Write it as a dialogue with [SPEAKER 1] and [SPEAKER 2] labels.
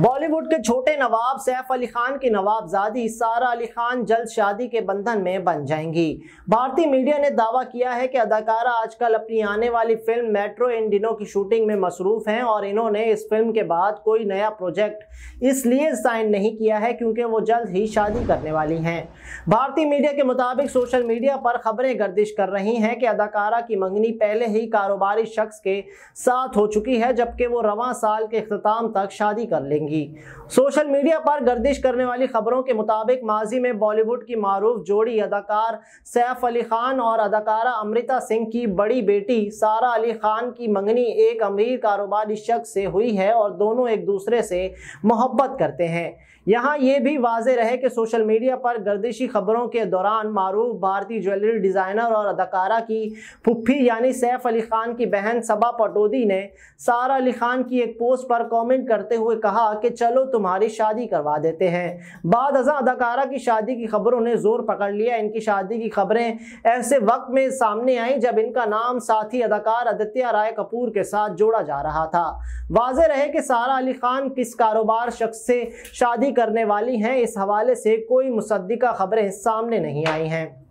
[SPEAKER 1] बॉलीवुड के छोटे नवाब सैफ अली खान की नवाबजादी सारा अली खान जल्द शादी के बंधन में बन जाएंगी भारतीय मीडिया ने दावा किया है कि अदाकारा आजकल अपनी आने वाली फिल्म मेट्रो इन दिनों की शूटिंग में मसरूफ हैं और इन्होंने इस फिल्म के बाद कोई नया प्रोजेक्ट इसलिए साइन नहीं किया है क्योंकि वो जल्द ही शादी करने वाली हैं भारतीय मीडिया के मुताबिक सोशल मीडिया पर खबरें गर्दिश कर रही हैं कि अदाकारा की मंगनी पहले ही कारोबारी शख्स के साथ हो चुकी है जबकि वो रवा साल के अख्ताम तक शादी कर लेंगी जाएंगी सोशल मीडिया पर गर्दिश करने वाली खबरों के मुताबिक माजी में बॉलीवुड की मरूफ जोड़ी अदाकार सैफ अली खान और अदाकारा अमृता सिंह की बड़ी बेटी सारा अली खान की मंगनी एक अमीर कारोबारी शख्स से हुई है और दोनों एक दूसरे से मोहब्बत करते हैं यहाँ ये भी वाज रहे कि सोशल मीडिया पर गर्दिशी खबरों के दौरान मारूफ भारतीय ज्वेलरी डिज़ाइनर और अदाकारा की फुफ्फी यानी सैफ अली खान की बहन सबा पटोदी ने सारा अली खान की एक पोस्ट पर कमेंट करते हुए कहा कि चलो तुम्हारी शादी करवा देते हैं बाद हजा अदाकारा की शादी की खबरों ने जोर पकड़ लिया इनकी शादी की खबरें ऐसे वक्त में सामने आई जब इनका नाम साथी अदाकार आदित्य राय कपूर के साथ जोड़ा जा रहा था वाज रहे कि सारा अली खान किस कारोबार शख्स से शादी करने वाली हैं इस हवाले से कोई मुसदिका खबरें सामने नहीं आई हैं